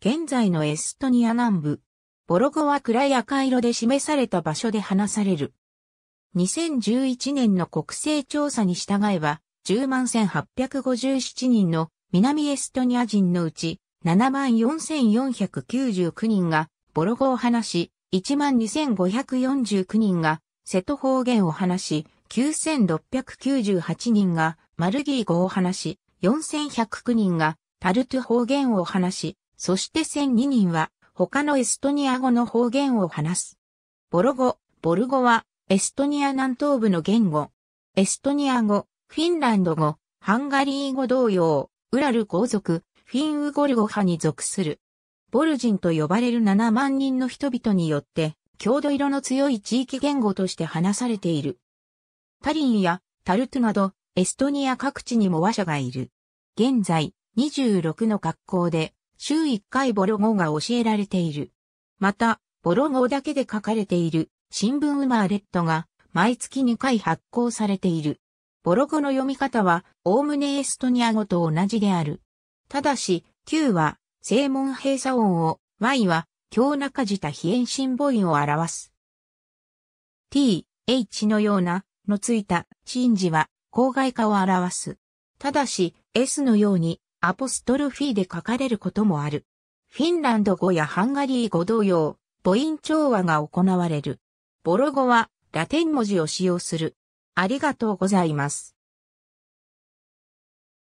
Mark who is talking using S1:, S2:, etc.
S1: 現在のエストニア南部、ボロゴは暗い赤色で示された場所で話される。2011年の国勢調査に従えば、10万1857人の南エストニア人のうち、7万4499人がボロゴを話し、1万2549人が瀬戸方言を話し、9698人がマルギー語を話し、4109人がタルト方言を話し、そして1002人は他のエストニア語の方言を話す。ボロ語、ボル語はエストニア南東部の言語。エストニア語、フィンランド語、ハンガリー語同様、ウラル皇族、フィンウゴルゴ派に属する。ボルジンと呼ばれる7万人の人々によって、郷土色の強い地域言語として話されている。タリンやタルトなど、エストニア各地にも話者がいる。現在、26の学校で週1回ボロ語が教えられている。また、ボロ語だけで書かれている新聞ウマーレットが毎月2回発行されている。ボロ語の読み方は、おおむねエストニア語と同じである。ただし、Q は、正門閉鎖音を、Y は、強中じた非遠心母音を表す。T、H のような、のついた、チンジは、郊外化を表す。ただし、S のように、アポストロフィーで書かれることもある。フィンランド語やハンガリー語同様、母音調和が行われる。ボロ語はラテン文字を使用する。ありがとうございます。